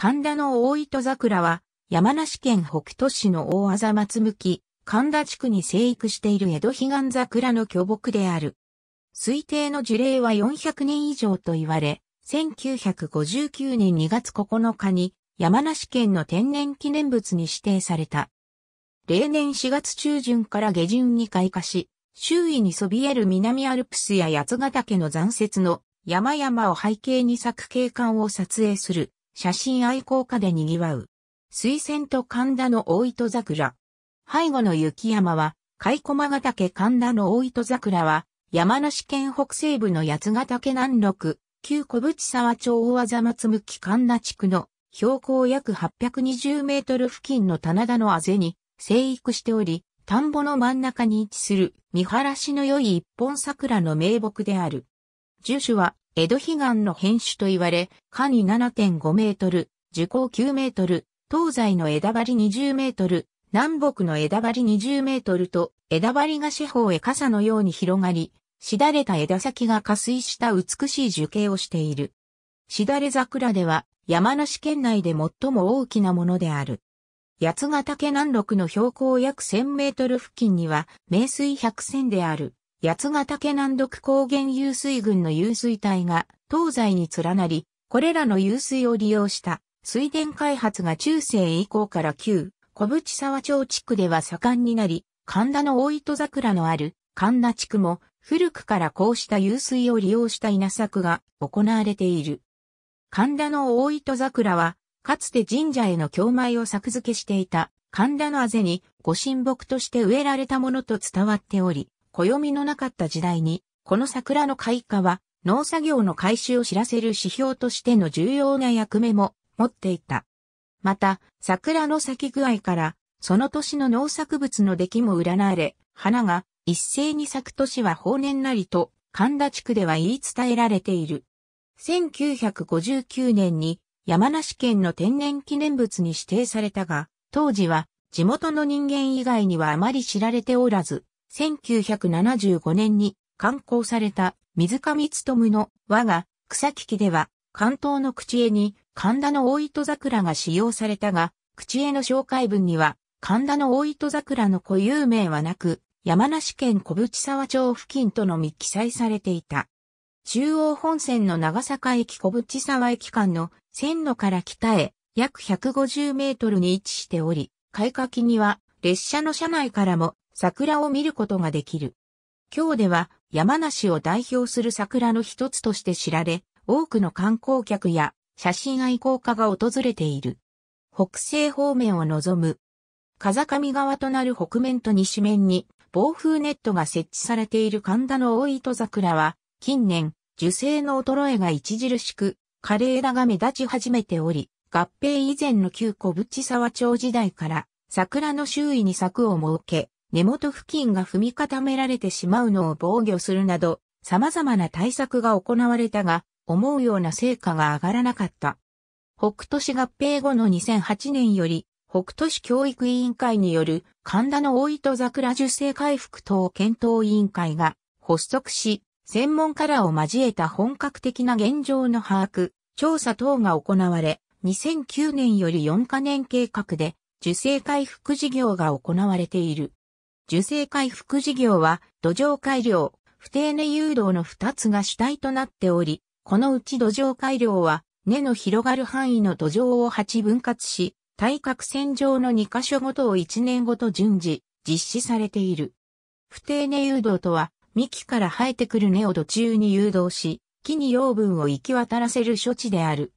神田の大糸桜は、山梨県北都市の大あざ松向き、神田地区に生育している江戸彼岸桜の巨木である。推定の樹齢は400年以上と言われ、1959年2月9日に山梨県の天然記念物に指定された。例年4月中旬から下旬に開花し、周囲にそびえる南アルプスや八ヶ岳の残雪の山々を背景に咲く景観を撮影する写真愛好家で賑わう。水仙と神田の大糸桜。背後の雪山は、貝駒ヶ岳神田の大糸桜は、山梨県北西部の八ヶ岳南麓、旧小淵沢町大技松向神田地区の標高約820メートル付近の棚田のあぜに生育しており、田んぼの真ん中に位置する見晴らしの良い一本桜の名木である。樹種は江戸悲願の変種と言われ、下に7.5メートル、樹高9メートル、東西の枝張り20メートル、南北の枝張り20メートルと、枝張りが四方へ傘のように広がり、しだれた枝先が加水した美しい樹形をしている。しだれ桜では、山梨県内で最も大きなものである。八ヶ岳南麓の標高約1000メートル付近には、名水百選である八ヶ岳南独高原遊水群の遊水帯が東西に連なり、これらの遊水を利用した水田開発が中世以降から旧小淵沢町地区では盛んになり、神田の大糸桜のある神田地区も古くからこうした遊水を利用した稲作が行われている。神田の大糸桜は、かつて神社への京米を作付けしていた神田のあぜにご神木として植えられたものと伝わっており、暦のなかった時代に、この桜の開花は農作業の開始を知らせる指標としての重要な役目も持っていた。また、桜の咲き具合から、その年の農作物の出来も占われ、花が一斉に咲く年は法年なりと、神田地区では言い伝えられている。1959年に山梨県の天然記念物に指定されたが、当時は地元の人間以外にはあまり知られておらず、1975年に刊行された水上勤の我が草木木では、関東の口絵に神田の大糸桜が使用されたが、口絵の紹介文には、神田の大糸桜の固有名はなく、山梨県小淵沢町付近とのみ記載されていた。中央本線の長坂駅小淵沢駅間の線路から北へ約150メートルに位置しており、開花期には列車の車内からも桜を見ることができる。今日では山梨を代表する桜の一つとして知られ、多くの観光客や写真愛好家が訪れている。北西方面を望む。風上側となる北面と西面に防風ネットが設置されている神田の大糸桜は、近年、樹勢の衰えが著しく、枯れ枝が目立ち始めており、合併以前の旧小淵沢町時代から、桜の周囲に柵を設け、根元付近が踏み固められてしまうのを防御するなど、様々な対策が行われたが、思うような成果が上がらなかった。北都市合併後の2008年より、北都市教育委員会による神田の大糸桜受精回復等検討委員会が発足し、専門家らを交えた本格的な現状の把握、調査等が行われ、2009年より4カ年計画で受精回復事業が行われている。受精回復事業は土壌改良、不定根誘導の2つが主体となっており、このうち土壌改良は根の広がる範囲の土壌を8分割し、対角線上の2箇所ごとを1年ごと順次実施されている。不定根誘導とは、幹から生えてくる根を土中に誘導し、木に養分を行き渡らせる処置である。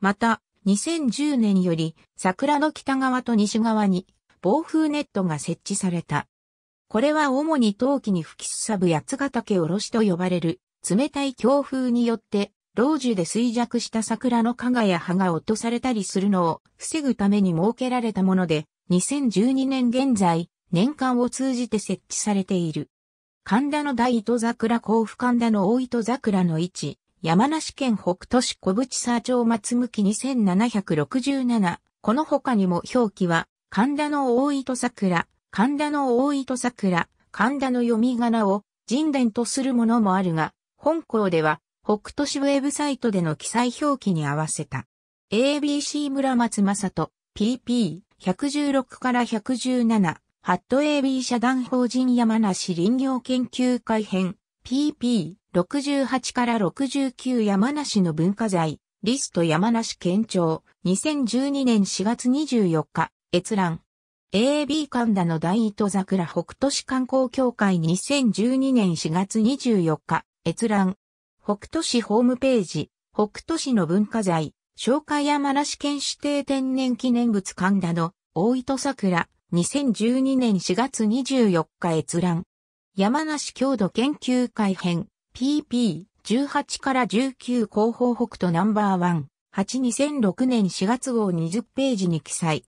また、2010年より桜の北側と西側に防風ネットが設置された。これは主に陶器に吹きすさぶ八ヶ岳おろしと呼ばれる、冷たい強風によって、老樹で衰弱した桜の加賀や葉が落とされたりするのを防ぐために設けられたもので、2012年現在、年間を通じて設置されている。神田の大糸桜甲府神田の大糸桜の位置、山梨県北都市小淵沢町松向き2767、この他にも表記は、神田の大糸桜、神田の大糸桜、神田の読み仮名を神殿とするものもあるが、本校では北都市ウェブサイトでの記載表記に合わせた。ABC 村松正人、PP116 から117、ハット AB 社団法人山梨林業研究会編、PP68 から69山梨の文化財、リスト山梨県庁、2012年4月24日、閲覧。AB 神田の大糸桜北都市観光協会2012年4月24日、閲覧。北都市ホームページ、北都市の文化財、紹介山梨県指定天然記念物神田の大糸桜2012年4月24日閲覧。山梨郷土研究会編 PP18 から19広報北都ナンバーン、8 2006年4月号20ページに記載。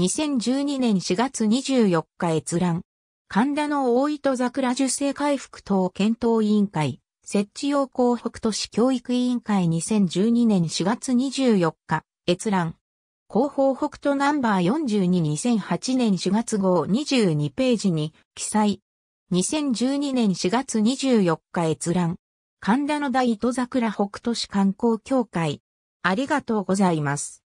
2012年4月24日閲覧。神田の大糸桜受精回復等検討委員会、設置要項北都市教育委員会2012年4月24日、閲覧。広報北都ナンバー422008年4月号22ページに記載。2012年4月24日閲覧。神田の大糸桜北都市観光協会。ありがとうございます。